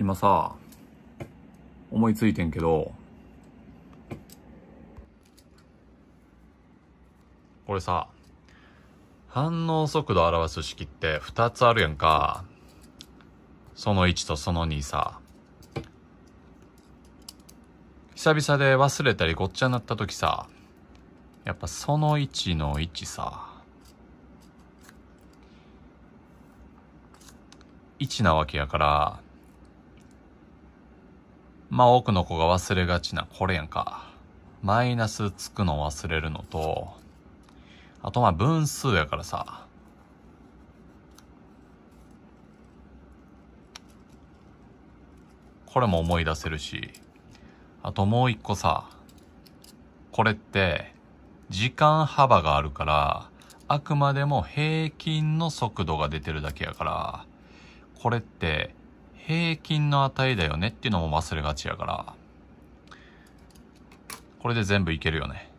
今さ、思いついてんけど、これさ、反応速度を表す式って2つあるやんか。その1とその2さ。久々で忘れたりごっちゃになった時さ、やっぱその1の1さ。1なわけやから、まあ多くの子が忘れがちなこれやんか。マイナスつくの忘れるのと、あとまあ分数やからさ。これも思い出せるし、あともう一個さ、これって、時間幅があるから、あくまでも平均の速度が出てるだけやから、これって平均の値だよねっていうのも忘れがちやから、これで全部いけるよね。